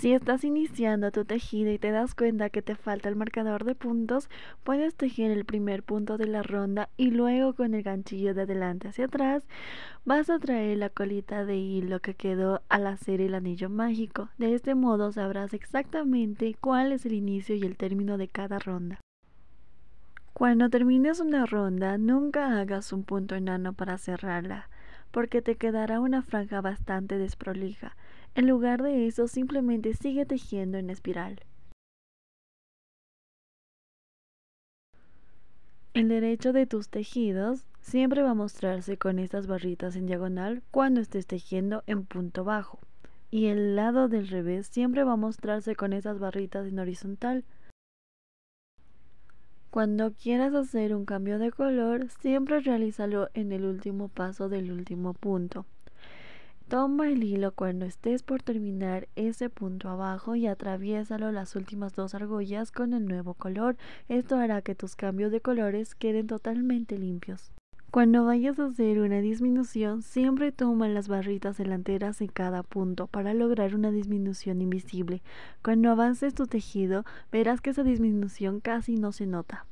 Si estás iniciando tu tejido y te das cuenta que te falta el marcador de puntos, puedes tejer el primer punto de la ronda y luego con el ganchillo de adelante hacia atrás vas a traer la colita de hilo que quedó al hacer el anillo mágico. De este modo sabrás exactamente cuál es el inicio y el término de cada ronda. Cuando termines una ronda, nunca hagas un punto enano para cerrarla porque te quedará una franja bastante desprolija. En lugar de eso, simplemente sigue tejiendo en espiral. El derecho de tus tejidos siempre va a mostrarse con estas barritas en diagonal cuando estés tejiendo en punto bajo. Y el lado del revés siempre va a mostrarse con estas barritas en horizontal cuando quieras hacer un cambio de color, siempre realízalo en el último paso del último punto. Toma el hilo cuando estés por terminar ese punto abajo y atraviésalo las últimas dos argollas con el nuevo color. Esto hará que tus cambios de colores queden totalmente limpios. Cuando vayas a hacer una disminución, siempre toma las barritas delanteras en cada punto para lograr una disminución invisible. Cuando avances tu tejido, verás que esa disminución casi no se nota.